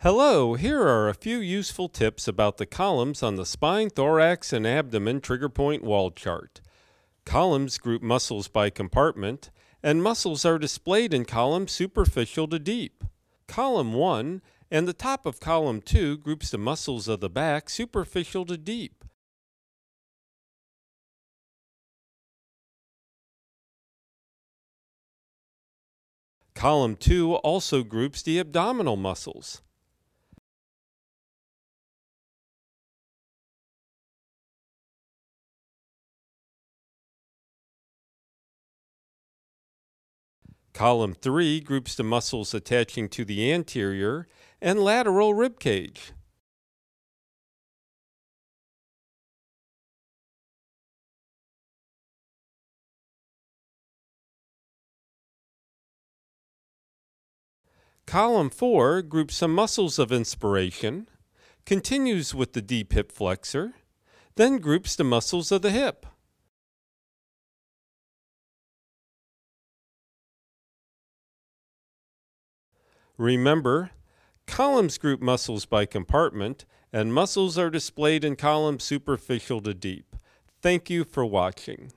Hello, here are a few useful tips about the columns on the spine, thorax, and abdomen trigger point wall chart. Columns group muscles by compartment, and muscles are displayed in columns superficial to deep. Column 1 and the top of column 2 groups the muscles of the back superficial to deep. Column 2 also groups the abdominal muscles. Column 3 groups the muscles attaching to the anterior and lateral rib cage. Column 4 groups some muscles of inspiration, continues with the deep hip flexor, then groups the muscles of the hip. Remember, columns group muscles by compartment, and muscles are displayed in columns superficial to deep. Thank you for watching.